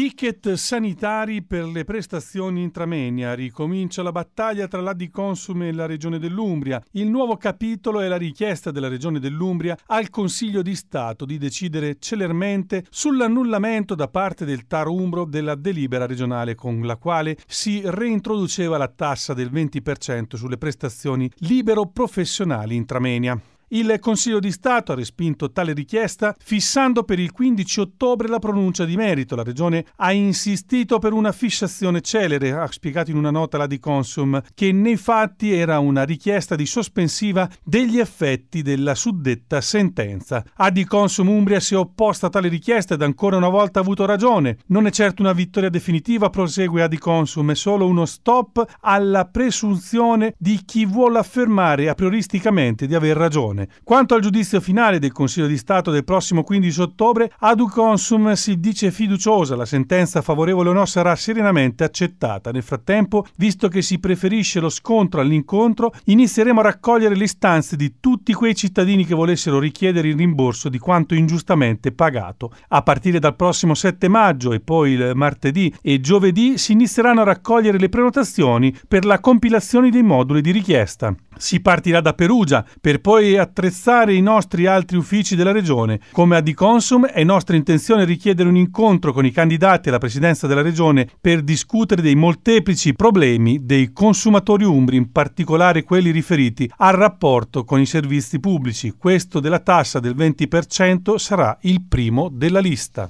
Ticket sanitari per le prestazioni intramenia. Ricomincia la battaglia tra l'Adi Consum e la Regione dell'Umbria. Il nuovo capitolo è la richiesta della Regione dell'Umbria al Consiglio di Stato di decidere celermente sull'annullamento da parte del TAR Umbro della delibera regionale con la quale si reintroduceva la tassa del 20% sulle prestazioni libero-professionali intramenia. Il Consiglio di Stato ha respinto tale richiesta fissando per il 15 ottobre la pronuncia di merito. La Regione ha insistito per una fissazione celere, ha spiegato in una nota la di Consum, che nei fatti era una richiesta di sospensiva degli effetti della suddetta sentenza. Adi Consum Umbria si è opposta a tale richiesta ed ancora una volta ha avuto ragione. Non è certo una vittoria definitiva, prosegue Adi Consum, è solo uno stop alla presunzione di chi vuole affermare aprioristicamente di aver ragione. Commissione. Quanto al giudizio finale del Consiglio di Stato del prossimo 15 ottobre, ad Consum si dice fiduciosa, la sentenza favorevole o no sarà serenamente accettata. Nel frattempo, visto che si preferisce lo scontro all'incontro, inizieremo a raccogliere le istanze di tutti quei cittadini che volessero richiedere il rimborso di quanto ingiustamente pagato. A partire dal prossimo 7 maggio e poi il martedì e giovedì si inizieranno a raccogliere le prenotazioni per la compilazione dei moduli di richiesta. Si partirà da Perugia per poi attraversare attrezzare i nostri altri uffici della Regione. Come a Diconsum è nostra intenzione richiedere un incontro con i candidati alla presidenza della Regione per discutere dei molteplici problemi dei consumatori umbri, in particolare quelli riferiti al rapporto con i servizi pubblici. Questo della tassa del 20% sarà il primo della lista.